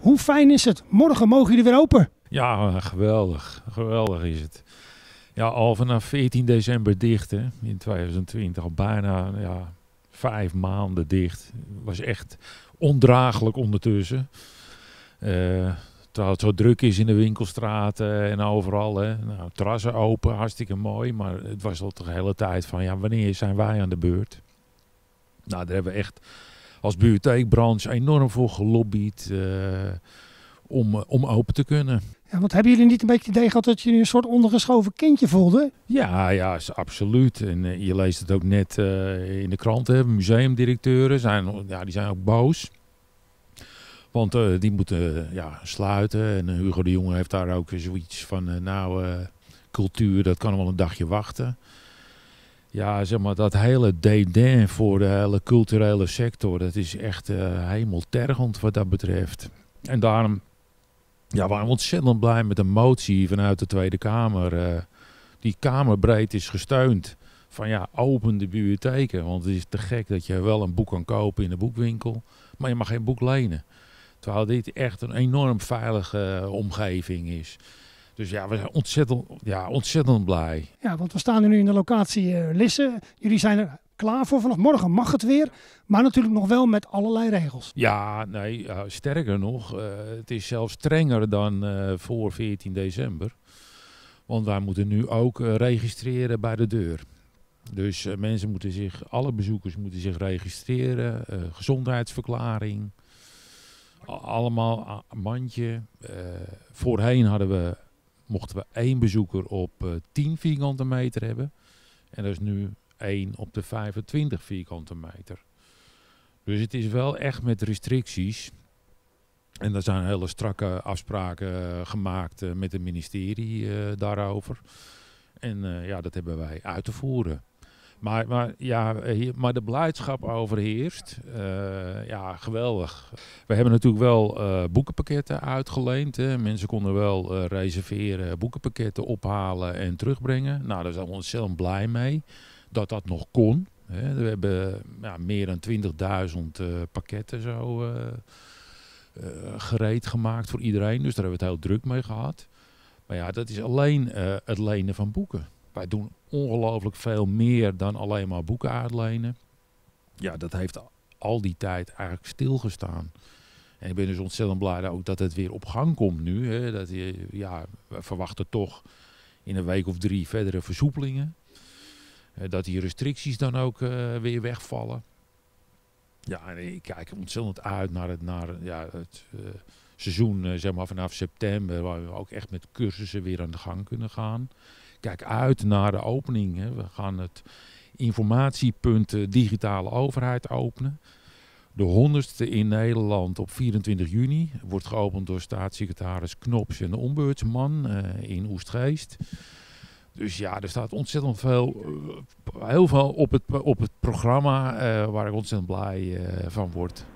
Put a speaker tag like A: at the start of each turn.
A: Hoe fijn is het? Morgen mogen jullie weer open.
B: Ja, geweldig. Geweldig is het. Ja, al vanaf 14 december dicht in 2020. Al bijna ja, vijf maanden dicht. Was echt ondraaglijk ondertussen. Eh, terwijl het zo druk is in de winkelstraten en overal. Hè. Nou, terrassen open, hartstikke mooi. Maar het was al de hele tijd van, ja, wanneer zijn wij aan de beurt? Nou, daar hebben we echt als bibliotheekbranche enorm voor gelobbyd eh, om, eh, om open te kunnen.
A: Ja, want hebben jullie niet een beetje het idee gehad dat je een soort ondergeschoven kindje voelde?
B: Ja, ja, is absoluut. En eh, je leest het ook net in de kranten. Museumdirecteuren zijn, ja, die zijn ook boos. Want die moeten ja, sluiten. En Hugo de Jonge heeft daar ook zoiets van, nou, cultuur, dat kan wel een dagje wachten. Ja, zeg maar, dat hele dédain voor de hele culturele sector, dat is echt uh, eh, hemeltergend wat dat betreft. En daarom ja, waren we ontzettend blij met de motie vanuit de Tweede Kamer. Eh, die kamerbreed is gesteund van ja, open de bibliotheken. Want het is te gek dat je wel een boek kan kopen in de boekwinkel, maar je mag geen boek lenen. Terwijl dit echt een enorm veilige eh, omgeving is. Dus ja, we zijn ontzettend, ja, ontzettend blij.
A: Ja, want we staan nu in de locatie uh, Lisse. Jullie zijn er klaar voor. Vanaf morgen mag het weer, maar natuurlijk nog wel met allerlei regels.
B: Ja, nee, eh, sterker nog, eh, het is zelfs strenger dan voor 14 december. Want wij moeten nu ook registreren bij de deur. Dus mensen moeten zich, alle bezoekers moeten zich registreren, gezondheidsverklaring, allemaal mandje. voorheen hadden we mochten we één bezoeker op 10 eh, vierkante meter hebben. En dat is nu 1 op de 25 vierkante meter. Dus het is wel echt met restricties. En er zijn hele strakke afspraken eh, gemaakt eh, met het ministerie daarover. En ja, dat hebben wij uit te voeren. Maar, maar, ja, maar de blijdschap overheerst. Eh, ja, geweldig. We hebben natuurlijk wel eh, boekenpakketten uitgeleend. Hè. Mensen konden wel eh, reserveren, boekenpakketten ophalen en terugbrengen. Nou, daar zijn we ontzettend blij mee dat dat nog kon. Hè. We hebben ja, meer dan 20.000 pakketten zo gereed gemaakt voor iedereen. Dus daar hebben we het heel druk mee gehad. Maar ja, dat is alleen het lenen van boeken. Wij doen ongelooflijk veel meer dan alleen maar boeken uitlenen. Ja, dat heeft al die tijd eigenlijk stilgestaan. En ik ben dus ontzettend blij ook dat het weer op gang komt nu. Hè. Dat, ja, we verwachten toch in een week of drie verdere versoepelingen. Eh, dat die restricties dan ook eh, weer wegvallen. Ja, en ik kijk ontzettend uit naar het, naar, ja, het eh, seizoen, zeg maar vanaf september, waar we ook echt met cursussen weer aan de gang kunnen gaan kijk uit naar de opening. Hè. We gaan het informatiepunt eh, digitale overheid openen. De honderdste in Nederland op 24 juni wordt geopend door staatssecretaris Knops en de ombudsman uh, in Oestgeest. Dus ja, er staat ontzettend veel, eh, heel veel op het, op het programma waar ik ontzettend blij van word.